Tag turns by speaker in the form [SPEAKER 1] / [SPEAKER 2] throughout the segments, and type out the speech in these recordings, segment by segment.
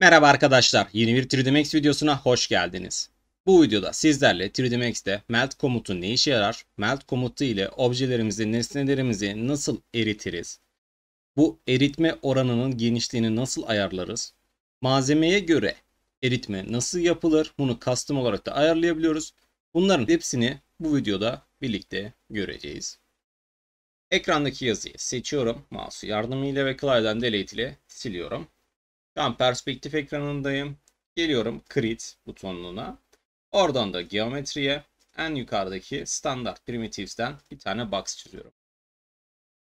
[SPEAKER 1] Merhaba arkadaşlar, yeni bir 3D Max videosuna hoş geldiniz. Bu videoda sizlerle 3D Max'te melt komutu ne işe yarar, melt komutu ile objelerimizi, nesnelerimizi nasıl eritiriz, bu eritme oranının genişliğini nasıl ayarlarız, malzemeye göre eritme nasıl yapılır, bunu custom olarak da ayarlayabiliyoruz. Bunların hepsini bu videoda birlikte göreceğiz. Ekrandaki yazıyı seçiyorum, mouse yardımıyla ve klavyeden delete ile siliyorum. Tam perspektif ekranındayım. Geliyorum Create butonuna. Oradan da geometriye en yukarıdaki standart primitives'ten bir tane box çiziyorum.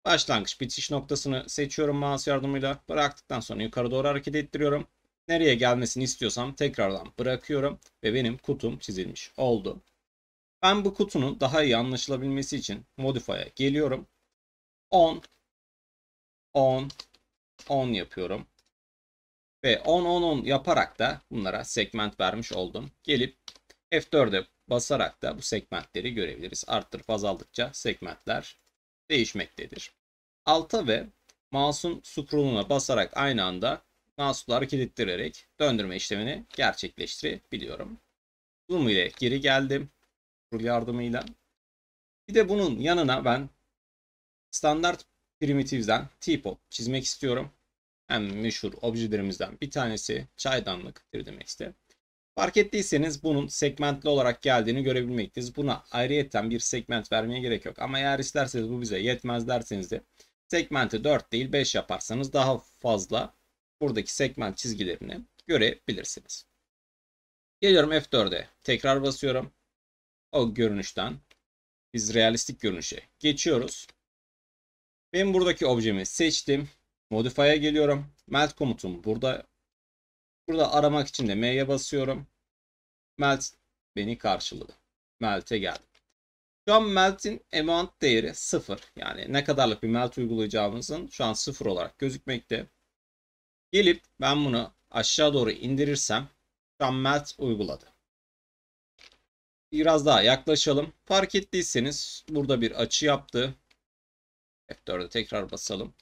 [SPEAKER 1] Başlangıç bitiş noktasını seçiyorum mouse yardımıyla. Bıraktıktan sonra yukarı doğru hareket ettiriyorum. Nereye gelmesini istiyorsam tekrardan bırakıyorum ve benim kutum çizilmiş oldu. Ben bu kutunun daha iyi anlaşılabilmesi için Modify'a geliyorum. 10 10 10 yapıyorum. Ve 10-10-10 yaparak da bunlara segment vermiş oldum. Gelip F4'e basarak da bu segmentleri görebiliriz. Arttırıp azaldıkça segmentler değişmektedir. Alta ve mouse'un scroll'una basarak aynı anda mouse'u hareket döndürme işlemini gerçekleştirebiliyorum. Zoom ile geri geldim. Scroll yardımıyla. Bir de bunun yanına ben standart primitivden T teapot çizmek istiyorum en meşhur objelerimizden bir tanesi çaydanlık 3D Max'te. Fark ettiyseniz bunun segmentli olarak geldiğini görebilmekteyiz. Buna ayrıyeten bir segment vermeye gerek yok. Ama eğer isterseniz bu bize yetmez derseniz de segmenti 4 değil 5 yaparsanız daha fazla buradaki segment çizgilerini görebilirsiniz. Geliyorum F4'e. Tekrar basıyorum. O görünüşten biz realistik görünüşe geçiyoruz. Ben buradaki objemi seçtim. Modify'a geliyorum. Melt komutum burada. Burada aramak için de M'ye basıyorum. Melt beni karşıladı. Melt'e geldim. Şu an Melt'in amount değeri 0. Yani ne kadarlık bir Melt uygulayacağımızın şu an 0 olarak gözükmekte. Gelip ben bunu aşağı doğru indirirsem şu an Melt uyguladı. Biraz daha yaklaşalım. Fark ettiyseniz burada bir açı yaptı. F4'e tekrar basalım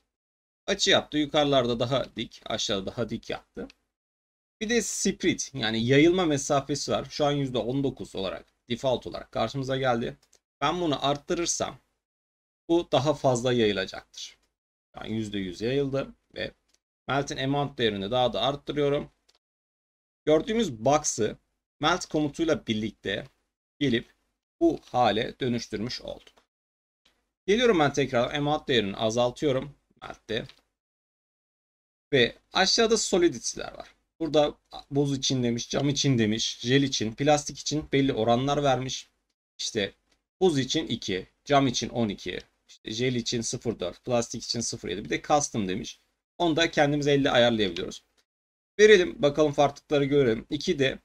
[SPEAKER 1] açı yaptı. Yukarılarda daha dik, aşağıda daha dik yaptı. Bir de spread yani yayılma mesafesi var. Şu an %19 olarak default olarak karşımıza geldi. Ben bunu arttırırsam bu daha fazla yayılacaktır. Yani %100 yayıldı ve melt'in amount değerini daha da arttırıyorum. Gördüğümüz box'ı melt komutuyla birlikte gelip bu hale dönüştürmüş olduk. Geliyorum ben tekrar amount değerini azaltıyorum. Melt'te ve aşağıda solidity'ler var. Burada buz için demiş, cam için demiş, jel için, plastik için belli oranlar vermiş. İşte buz için 2, cam için 12, işte jel için 0.4, plastik için 0.7 bir de custom demiş. Onu da kendimiz elle ayarlayabiliyoruz. Verelim bakalım farklılıkları görelim. 2 de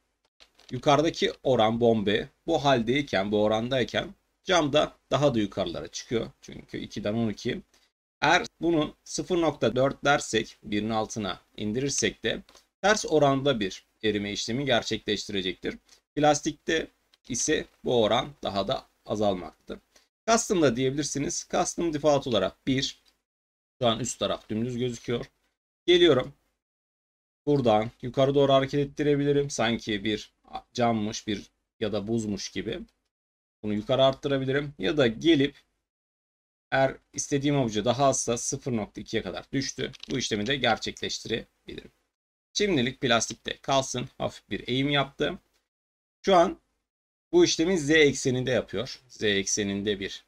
[SPEAKER 1] yukarıdaki oran bombe bu haldeyken bu orandayken cam da daha da yukarılara çıkıyor. Çünkü 2'den 12. Eğer bunu 0.4 dersek birin altına indirirsek de ters oranda bir erime işlemi gerçekleştirecektir. Plastikte ise bu oran daha da azalmaktır. azalmaktadır. da diyebilirsiniz. Custom default olarak 1. Şu an üst taraf dümdüz gözüküyor. Geliyorum. Buradan yukarı doğru hareket ettirebilirim. Sanki bir cammış bir ya da buzmuş gibi. Bunu yukarı arttırabilirim. Ya da gelip eğer istediğim avuca daha azsa 0.2'ye kadar düştü. Bu işlemi de gerçekleştirebilirim. Şimdilik plastikte kalsın. Hafif bir eğim yaptım. Şu an bu işlemi z ekseninde yapıyor. Z ekseninde bir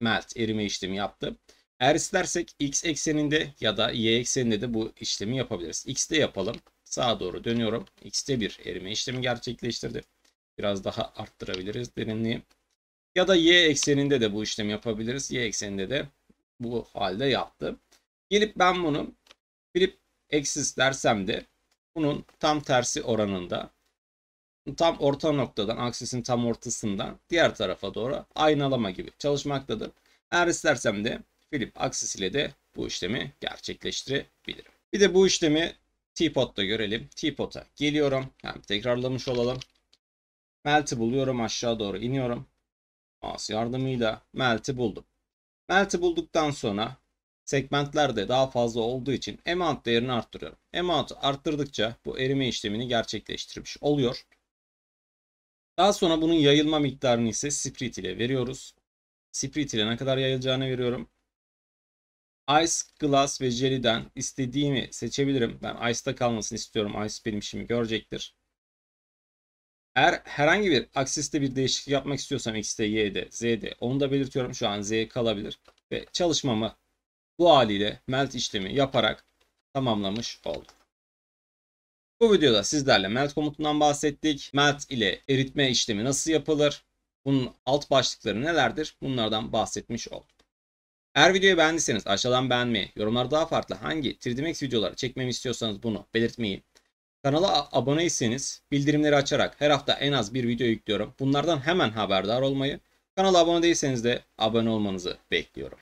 [SPEAKER 1] melt erime işlemi yaptı. Eğer istersek x ekseninde ya da y ekseninde de bu işlemi yapabiliriz. x'te yapalım. Sağa doğru dönüyorum. x'te bir erime işlemi gerçekleştirdi. Biraz daha arttırabiliriz derinliği. Ya da y ekseninde de bu işlemi yapabiliriz. Y ekseninde de bu halde yaptı. Gelip ben bunu flip eksis dersem de bunun tam tersi oranında tam orta noktadan aksisin tam ortasından diğer tarafa doğru aynalama gibi çalışmaktadır. Eğer istersem de flip aksis ile de bu işlemi gerçekleştirebilirim. Bir de bu işlemi T potta görelim. Teapot'a geliyorum. Hem yani tekrarlamış olalım. Melt'i buluyorum aşağı doğru iniyorum mouse yardımıyla Melt'i buldum. Melt'i bulduktan sonra segmentlerde daha fazla olduğu için amount değerini arttırıyorum. Amount'u arttırdıkça bu erime işlemini gerçekleştirmiş oluyor. Daha sonra bunun yayılma miktarını ise split ile veriyoruz. Split ile ne kadar yayılacağını veriyorum. Ice, Glass ve Jelly'den istediğimi seçebilirim. Ben Ice'da kalmasını istiyorum. Ice benim işimi görecektir. Eğer herhangi bir aksiste bir değişiklik yapmak istiyorsam X'de, Y'de, Z'de onu da belirtiyorum. Şu an Z kalabilir. Ve çalışmamı bu haliyle melt işlemi yaparak tamamlamış oldum. Bu videoda sizlerle melt komutundan bahsettik. Melt ile eritme işlemi nasıl yapılır? Bunun alt başlıkları nelerdir? Bunlardan bahsetmiş oldum. Eğer videoyu beğendiyseniz aşağıdan beğenmeyi, yorumlarda daha farklı hangi 3 videoları çekmemi istiyorsanız bunu belirtmeyi Kanala aboneyseniz bildirimleri açarak her hafta en az bir video yüklüyorum. Bunlardan hemen haberdar olmayı, kanala abone değilseniz de abone olmanızı bekliyorum.